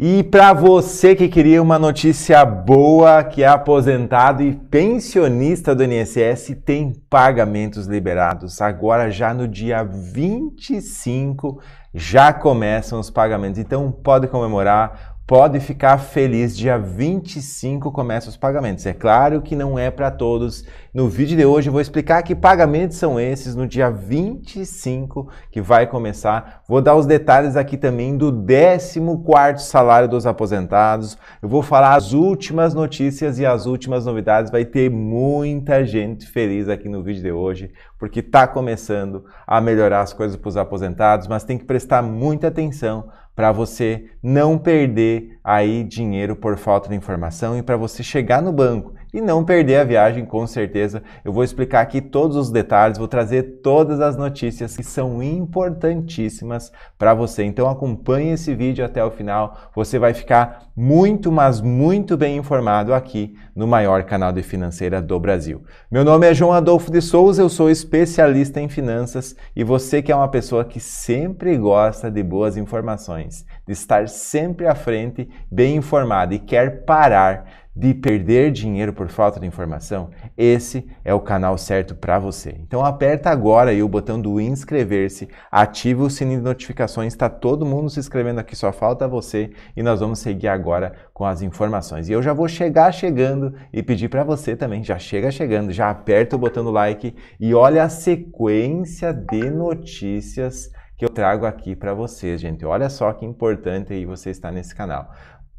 E para você que queria uma notícia boa, que é aposentado e pensionista do INSS tem pagamentos liberados. Agora já no dia 25 já começam os pagamentos. Então pode comemorar pode ficar feliz. Dia 25 começa os pagamentos. É claro que não é para todos. No vídeo de hoje eu vou explicar que pagamentos são esses no dia 25 que vai começar. Vou dar os detalhes aqui também do 14º salário dos aposentados. Eu vou falar as últimas notícias e as últimas novidades. Vai ter muita gente feliz aqui no vídeo de hoje, porque está começando a melhorar as coisas para os aposentados, mas tem que prestar muita atenção para você não perder aí dinheiro por falta de informação e para você chegar no banco e não perder a viagem, com certeza. Eu vou explicar aqui todos os detalhes, vou trazer todas as notícias que são importantíssimas para você. Então acompanhe esse vídeo até o final, você vai ficar muito, mas muito bem informado aqui no maior canal de financeira do Brasil. Meu nome é João Adolfo de Souza, eu sou especialista em finanças e você que é uma pessoa que sempre gosta de boas informações, de estar sempre à frente, bem informado e quer parar de perder dinheiro por falta de informação, esse é o canal certo para você. Então aperta agora aí o botão do inscrever-se, ativa o sininho de notificações, está todo mundo se inscrevendo aqui, só falta você e nós vamos seguir agora com as informações. E eu já vou chegar chegando e pedir para você também, já chega chegando, já aperta o botão do like e olha a sequência de notícias que eu trago aqui para vocês, gente. Olha só que importante aí você estar nesse canal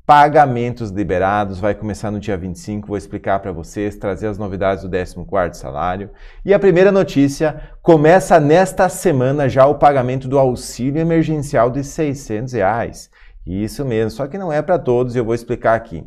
pagamentos liberados, vai começar no dia 25, vou explicar para vocês, trazer as novidades do 14º salário. E a primeira notícia, começa nesta semana já o pagamento do auxílio emergencial de 600 reais. Isso mesmo, só que não é para todos e eu vou explicar aqui.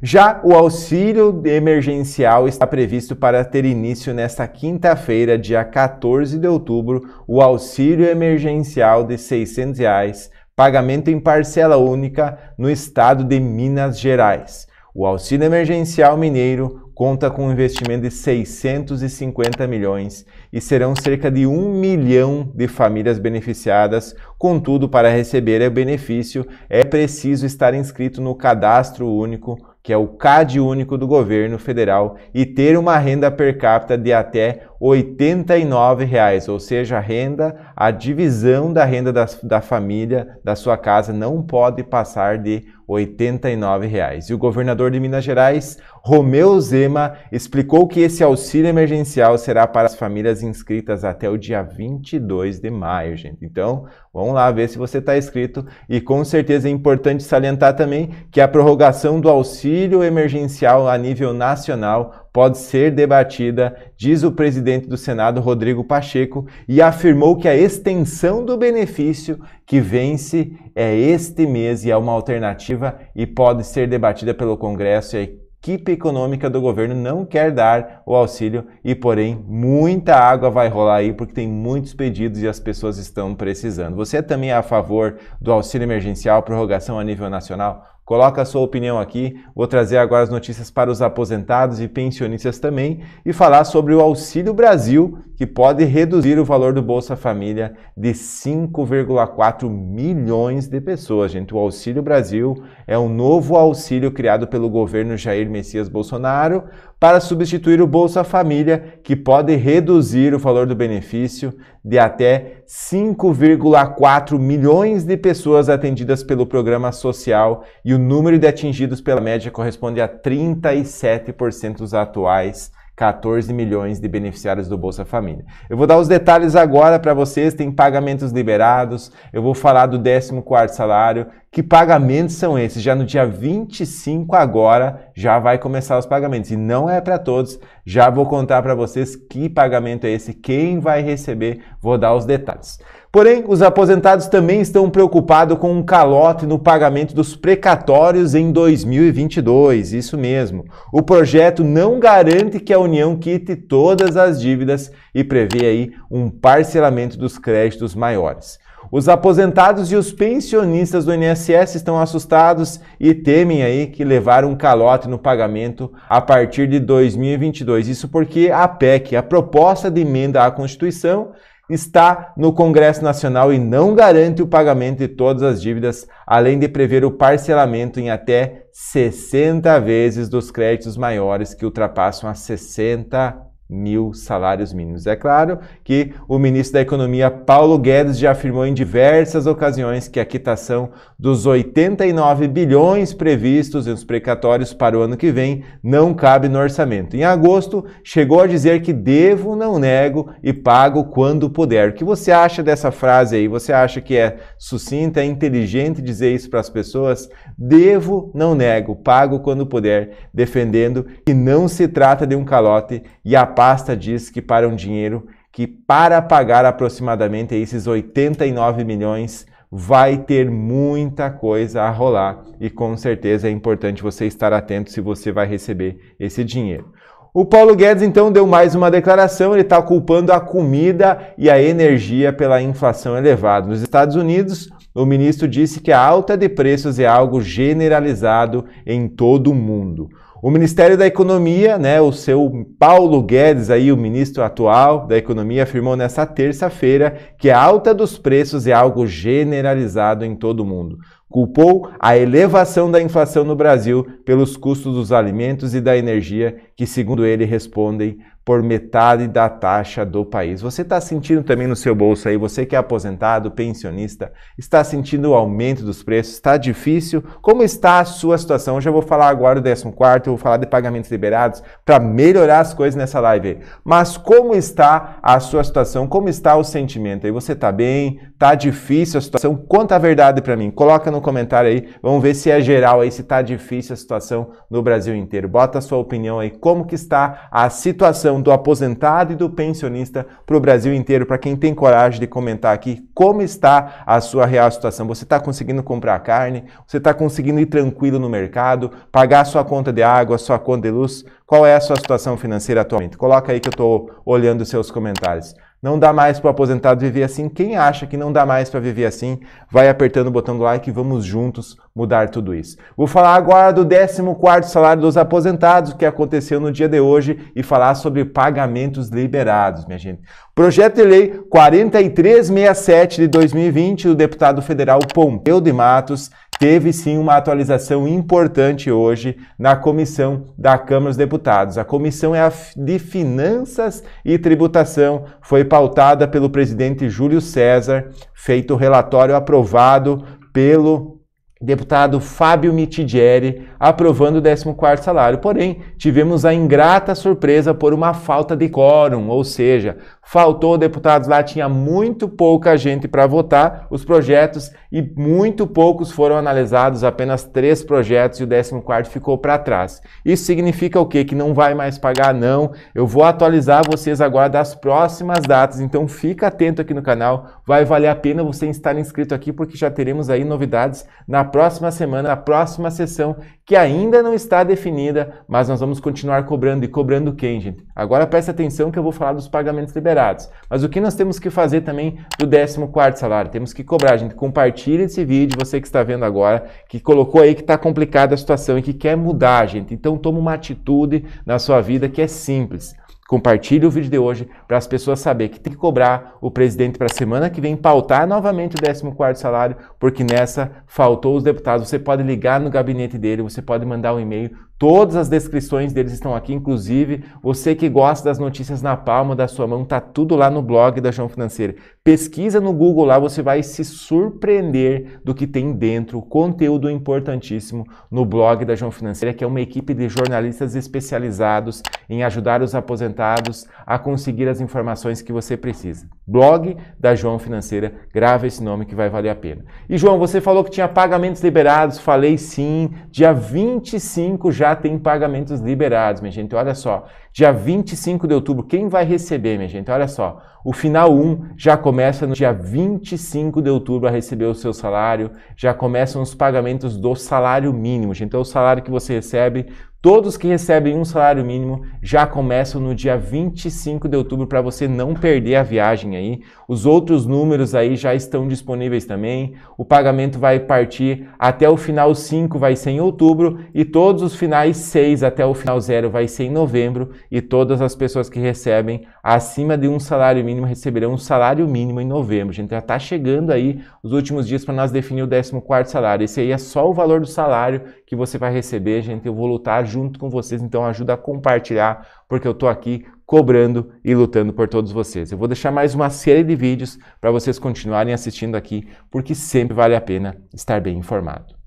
Já o auxílio emergencial está previsto para ter início nesta quinta-feira, dia 14 de outubro, o auxílio emergencial de 600 reais pagamento em parcela única no estado de Minas Gerais. O auxílio emergencial mineiro conta com um investimento de 650 milhões e serão cerca de 1 milhão de famílias beneficiadas. Contudo, para receber o benefício, é preciso estar inscrito no cadastro único que é o CAD único do governo federal, e ter uma renda per capita de até R$ 89,00, ou seja, a renda, a divisão da renda da, da família da sua casa não pode passar de R$ 89,00. E o governador de Minas Gerais, Romeu Zema explicou que esse auxílio emergencial será para as famílias inscritas até o dia 22 de maio, gente. Então, vamos lá ver se você está inscrito. E com certeza é importante salientar também que a prorrogação do auxílio emergencial a nível nacional pode ser debatida, diz o presidente do Senado, Rodrigo Pacheco, e afirmou que a extensão do benefício que vence é este mês e é uma alternativa e pode ser debatida pelo Congresso e equipe econômica do governo não quer dar o auxílio e, porém, muita água vai rolar aí porque tem muitos pedidos e as pessoas estão precisando. Você é também é a favor do auxílio emergencial, prorrogação a nível nacional? Coloca a sua opinião aqui. Vou trazer agora as notícias para os aposentados e pensionistas também e falar sobre o Auxílio Brasil que pode reduzir o valor do Bolsa Família de 5,4 milhões de pessoas. Gente, o Auxílio Brasil é um novo auxílio criado pelo governo Jair Messias Bolsonaro para substituir o Bolsa Família, que pode reduzir o valor do benefício de até 5,4 milhões de pessoas atendidas pelo programa social e o número de atingidos pela média corresponde a 37% dos atuais 14 milhões de beneficiários do Bolsa Família. Eu vou dar os detalhes agora para vocês, tem pagamentos liberados, eu vou falar do 14º salário, que pagamentos são esses? Já no dia 25 agora já vai começar os pagamentos e não é para todos. Já vou contar para vocês que pagamento é esse, quem vai receber, vou dar os detalhes. Porém, os aposentados também estão preocupados com um calote no pagamento dos precatórios em 2022. Isso mesmo. O projeto não garante que a União quite todas as dívidas e prevê aí um parcelamento dos créditos maiores. Os aposentados e os pensionistas do INSS estão assustados e temem aí que levar um calote no pagamento a partir de 2022. Isso porque a PEC, a proposta de emenda à Constituição, está no Congresso Nacional e não garante o pagamento de todas as dívidas, além de prever o parcelamento em até 60 vezes dos créditos maiores que ultrapassam as 60 mil salários mínimos. É claro que o ministro da Economia, Paulo Guedes, já afirmou em diversas ocasiões que a quitação dos 89 bilhões previstos nos precatórios para o ano que vem não cabe no orçamento. Em agosto, chegou a dizer que devo, não nego e pago quando puder. O que você acha dessa frase aí? Você acha que é sucinta, é inteligente dizer isso para as pessoas? Devo, não nego, pago quando puder, defendendo que não se trata de um calote e a pasta diz que para um dinheiro que para pagar aproximadamente esses 89 milhões vai ter muita coisa a rolar e com certeza é importante você estar atento se você vai receber esse dinheiro. O Paulo Guedes então deu mais uma declaração, ele está culpando a comida e a energia pela inflação elevada. Nos Estados Unidos, o ministro disse que a alta de preços é algo generalizado em todo o mundo. O Ministério da Economia, né, o seu Paulo Guedes, aí, o ministro atual da Economia, afirmou nesta terça-feira que a alta dos preços é algo generalizado em todo o mundo. Culpou a elevação da inflação no Brasil pelos custos dos alimentos e da energia, que, segundo ele, respondem por metade da taxa do país. Você está sentindo também no seu bolso aí, você que é aposentado, pensionista, está sentindo o aumento dos preços? Está difícil? Como está a sua situação? Eu já vou falar agora do 14, vou falar de pagamentos liberados para melhorar as coisas nessa live. Mas como está a sua situação? Como está o sentimento aí? Você está bem? Está difícil a situação? Conta a verdade para mim. Coloca no comentário aí. Vamos ver se é geral aí, se está difícil a situação no Brasil inteiro. Bota a sua opinião aí. Como que está a situação do aposentado e do pensionista para o Brasil inteiro, para quem tem coragem de comentar aqui como está a sua real situação. Você está conseguindo comprar carne? Você está conseguindo ir tranquilo no mercado, pagar a sua conta de água, a sua conta de luz? Qual é a sua situação financeira atualmente? Coloca aí que eu estou olhando os seus comentários. Não dá mais para o aposentado viver assim. Quem acha que não dá mais para viver assim, vai apertando o botão do like e vamos juntos mudar tudo isso. Vou falar agora do 14º salário dos aposentados, que aconteceu no dia de hoje, e falar sobre pagamentos liberados, minha gente. Projeto de Lei 4367 de 2020 do deputado federal Pompeu de Matos teve sim uma atualização importante hoje na comissão da Câmara dos Deputados. A comissão é a de Finanças e Tributação, foi pautada pelo presidente Júlio César, feito o relatório aprovado pelo deputado Fábio Mitidieri aprovando o 14º salário. Porém, tivemos a ingrata surpresa por uma falta de quórum, ou seja, faltou deputados lá, tinha muito pouca gente para votar os projetos e muito poucos foram analisados, apenas três projetos e o 14º ficou para trás. Isso significa o quê? Que não vai mais pagar não. Eu vou atualizar vocês agora das próximas datas, então fica atento aqui no canal, vai valer a pena você estar inscrito aqui porque já teremos aí novidades na próxima semana, na próxima sessão, que ainda não está definida, mas nós vamos continuar cobrando e cobrando quem, gente? Agora presta atenção que eu vou falar dos pagamentos liberados. Mas o que nós temos que fazer também do 14 salário? Temos que cobrar, gente. Compartilhe esse vídeo, você que está vendo agora, que colocou aí que está complicada a situação e que quer mudar, gente. Então toma uma atitude na sua vida que é simples. Compartilhe o vídeo de hoje para as pessoas saberem que tem que cobrar o presidente para a semana que vem pautar novamente o 14 salário, porque nessa faltou os deputados. Você pode ligar no gabinete dele, você pode mandar um e-mail, Todas as descrições deles estão aqui, inclusive você que gosta das notícias na palma da sua mão, tá tudo lá no blog da João Financeira. Pesquisa no Google lá, você vai se surpreender do que tem dentro, conteúdo importantíssimo no blog da João Financeira, que é uma equipe de jornalistas especializados em ajudar os aposentados a conseguir as informações que você precisa. Blog da João Financeira, grava esse nome que vai valer a pena. E João, você falou que tinha pagamentos liberados, falei sim, dia 25 já tem pagamentos liberados, minha gente. Olha só, Dia 25 de outubro, quem vai receber, minha gente? Olha só, o final 1 já começa no dia 25 de outubro a receber o seu salário, já começam os pagamentos do salário mínimo, gente. Então, o salário que você recebe, todos que recebem um salário mínimo já começam no dia 25 de outubro para você não perder a viagem aí. Os outros números aí já estão disponíveis também. O pagamento vai partir até o final 5 vai ser em outubro e todos os finais 6 até o final 0 vai ser em novembro e todas as pessoas que recebem acima de um salário mínimo receberão um salário mínimo em novembro. gente já está chegando aí os últimos dias para nós definir o 14 salário. Esse aí é só o valor do salário que você vai receber, gente. Eu vou lutar junto com vocês, então ajuda a compartilhar, porque eu estou aqui cobrando e lutando por todos vocês. Eu vou deixar mais uma série de vídeos para vocês continuarem assistindo aqui, porque sempre vale a pena estar bem informado.